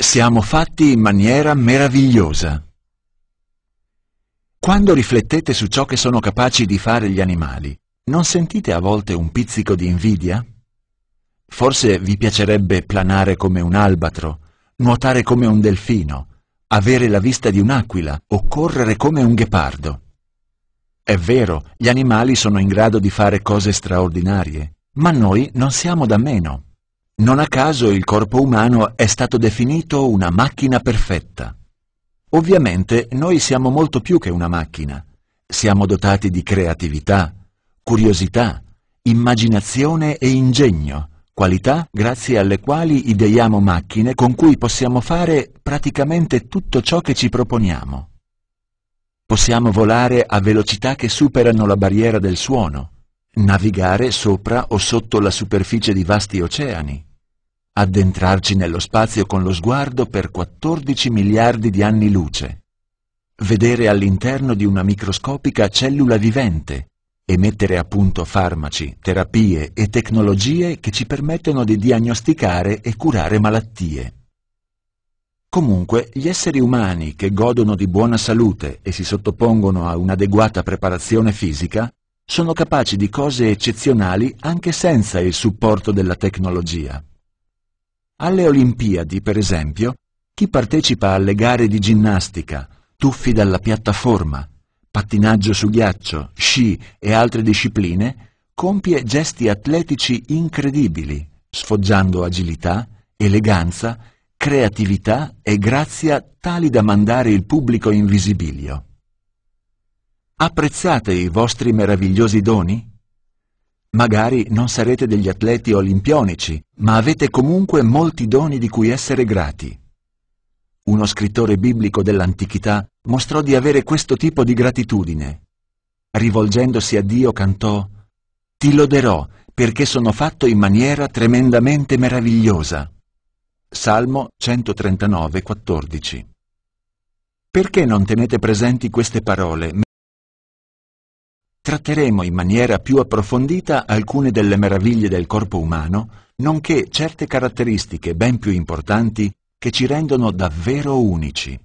Siamo fatti in maniera meravigliosa. Quando riflettete su ciò che sono capaci di fare gli animali, non sentite a volte un pizzico di invidia? Forse vi piacerebbe planare come un albatro, nuotare come un delfino, avere la vista di un'aquila o correre come un ghepardo. È vero, gli animali sono in grado di fare cose straordinarie, ma noi non siamo da meno. Non a caso il corpo umano è stato definito una macchina perfetta. Ovviamente noi siamo molto più che una macchina. Siamo dotati di creatività, curiosità, immaginazione e ingegno, qualità grazie alle quali ideiamo macchine con cui possiamo fare praticamente tutto ciò che ci proponiamo. Possiamo volare a velocità che superano la barriera del suono, navigare sopra o sotto la superficie di vasti oceani, addentrarci nello spazio con lo sguardo per 14 miliardi di anni luce, vedere all'interno di una microscopica cellula vivente e mettere a punto farmaci, terapie e tecnologie che ci permettono di diagnosticare e curare malattie. Comunque, gli esseri umani che godono di buona salute e si sottopongono a un'adeguata preparazione fisica, sono capaci di cose eccezionali anche senza il supporto della tecnologia. Alle Olimpiadi, per esempio, chi partecipa alle gare di ginnastica, tuffi dalla piattaforma, pattinaggio su ghiaccio, sci e altre discipline, compie gesti atletici incredibili, sfoggiando agilità, eleganza, creatività e grazia tali da mandare il pubblico in visibilio. Apprezzate i vostri meravigliosi doni? Magari non sarete degli atleti olimpionici, ma avete comunque molti doni di cui essere grati. Uno scrittore biblico dell'antichità mostrò di avere questo tipo di gratitudine. Rivolgendosi a Dio cantò Ti loderò perché sono fatto in maniera tremendamente meravigliosa. Salmo 139,14 Perché non tenete presenti queste parole? tratteremo in maniera più approfondita alcune delle meraviglie del corpo umano, nonché certe caratteristiche ben più importanti che ci rendono davvero unici.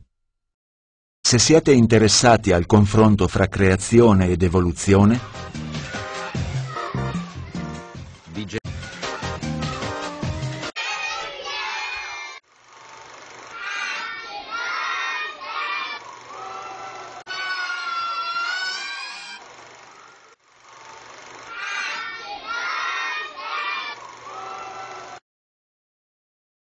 Se siete interessati al confronto fra creazione ed evoluzione,